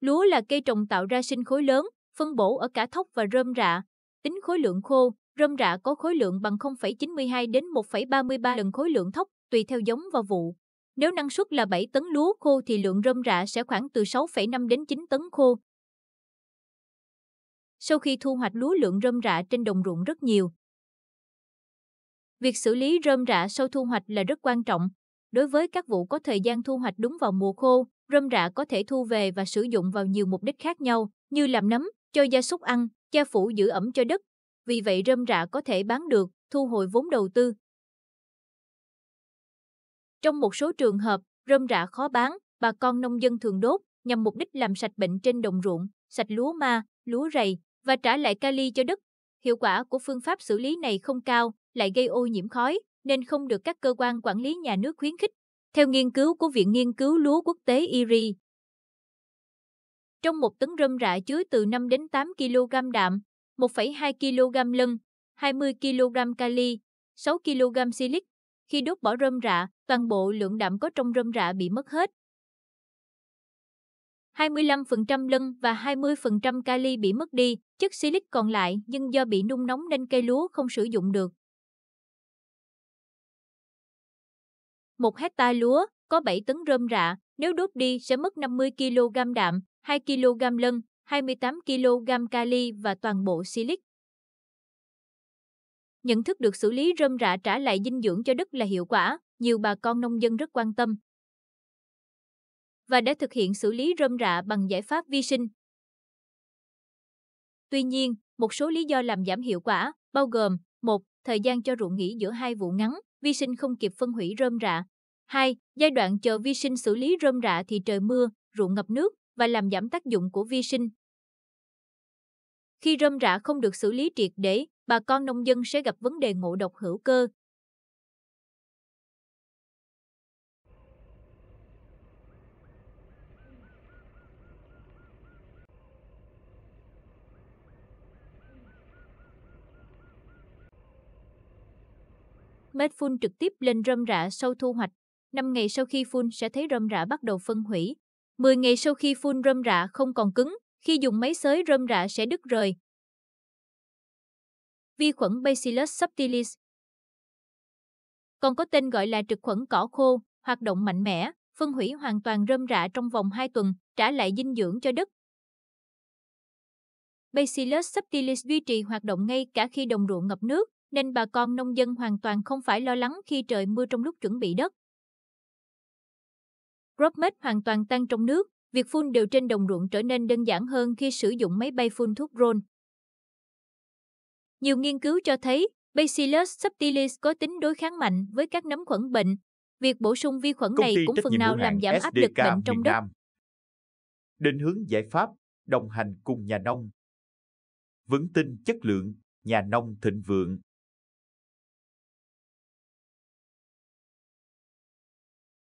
Lúa là cây trồng tạo ra sinh khối lớn, phân bổ ở cả thóc và rơm rạ. Tính khối lượng khô, rơm rạ có khối lượng bằng 0,92 đến 1,33 lần khối lượng thóc, tùy theo giống và vụ. Nếu năng suất là 7 tấn lúa khô thì lượng rơm rạ sẽ khoảng từ 6,5 đến 9 tấn khô. Sau khi thu hoạch lúa lượng rơm rạ trên đồng ruộng rất nhiều. Việc xử lý rơm rạ sau thu hoạch là rất quan trọng, Đối với các vụ có thời gian thu hoạch đúng vào mùa khô, rơm rạ có thể thu về và sử dụng vào nhiều mục đích khác nhau, như làm nấm, cho gia súc ăn, che phủ giữ ẩm cho đất. Vì vậy rơm rạ có thể bán được, thu hồi vốn đầu tư. Trong một số trường hợp, rơm rạ khó bán, bà con nông dân thường đốt nhằm mục đích làm sạch bệnh trên đồng ruộng, sạch lúa ma, lúa rầy và trả lại kali cho đất. Hiệu quả của phương pháp xử lý này không cao, lại gây ô nhiễm khói, nên không được các cơ quan quản lý nhà nước khuyến khích, theo nghiên cứu của Viện Nghiên cứu Lúa Quốc tế IRI. E trong một tấn rơm rạ chứa từ 5 đến 8 kg đạm, 1,2 kg lân, 20 kg kali, 6 kg silic. Khi đốt bỏ rơm rạ, toàn bộ lượng đạm có trong rơm rạ bị mất hết. 25% lân và 20% kali bị mất đi, chất silic còn lại nhưng do bị nung nóng nên cây lúa không sử dụng được. 1 hecta lúa có 7 tấn rơm rạ, nếu đốt đi sẽ mất 50 kg đạm, 2 kg lân, 28 kg kali và toàn bộ silic. Nhận thức được xử lý rơm rạ trả lại dinh dưỡng cho đất là hiệu quả, nhiều bà con nông dân rất quan tâm. Và đã thực hiện xử lý rơm rạ bằng giải pháp vi sinh. Tuy nhiên, một số lý do làm giảm hiệu quả, bao gồm một Thời gian cho ruộng nghỉ giữa hai vụ ngắn, vi sinh không kịp phân hủy rơm rạ. 2. Giai đoạn chờ vi sinh xử lý rơm rạ thì trời mưa, ruộng ngập nước và làm giảm tác dụng của vi sinh. Khi rơm rạ không được xử lý triệt để, bà con nông dân sẽ gặp vấn đề ngộ độc hữu cơ, Bếp phun trực tiếp lên rơm rạ sau thu hoạch. 5 ngày sau khi phun sẽ thấy rơm rạ bắt đầu phân hủy. 10 ngày sau khi phun rơm rạ không còn cứng, khi dùng máy xới rơm rạ sẽ đứt rời. Vi khuẩn Bacillus subtilis còn có tên gọi là trực khuẩn cỏ khô, hoạt động mạnh mẽ, phân hủy hoàn toàn rơm rạ trong vòng 2 tuần, trả lại dinh dưỡng cho đất. Bacillus subtilis duy trì hoạt động ngay cả khi đồng ruộng ngập nước, nên bà con nông dân hoàn toàn không phải lo lắng khi trời mưa trong lúc chuẩn bị đất. Dropmet hoàn toàn tan trong nước, việc phun đều trên đồng ruộng trở nên đơn giản hơn khi sử dụng máy bay phun thuốc drone. Nhiều nghiên cứu cho thấy, Bacillus subtilis có tính đối kháng mạnh với các nấm khuẩn bệnh. Việc bổ sung vi khuẩn này cũng phần nào làm giảm SDK áp lực bệnh trong đất. Định hướng giải pháp, đồng hành cùng nhà nông. Vững tin chất lượng, nhà nông thịnh vượng.